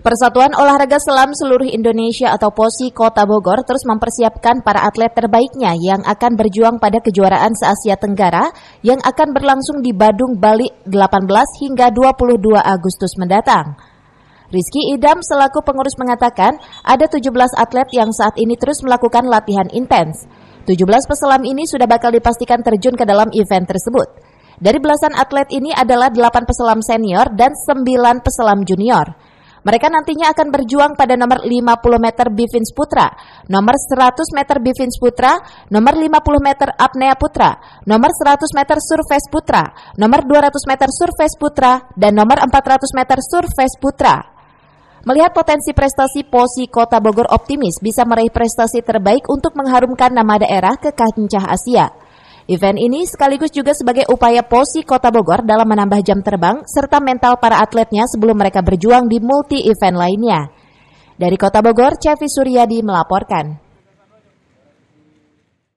Persatuan Olahraga Selam Seluruh Indonesia atau POSI Kota Bogor terus mempersiapkan para atlet terbaiknya yang akan berjuang pada kejuaraan se-Asia Tenggara yang akan berlangsung di Badung, Bali 18 hingga 22 Agustus mendatang. Rizky Idam selaku pengurus mengatakan ada 17 atlet yang saat ini terus melakukan latihan intens. 17 peselam ini sudah bakal dipastikan terjun ke dalam event tersebut. Dari belasan atlet ini adalah 8 peselam senior dan 9 peselam junior. Mereka nantinya akan berjuang pada nomor 50 meter Bivins Putra, nomor 100 meter Bivins Putra, nomor 50 meter Apnea Putra, nomor 100 meter Surface Putra, nomor 200 meter Surface Putra, dan nomor 400 meter Surface Putra. Melihat potensi prestasi Posi Kota Bogor optimis bisa meraih prestasi terbaik untuk mengharumkan nama daerah ke kancah Asia. Event ini sekaligus juga sebagai upaya POSI Kota Bogor dalam menambah jam terbang serta mental para atletnya sebelum mereka berjuang di multi-event lainnya. Dari Kota Bogor, Cevi Suryadi melaporkan.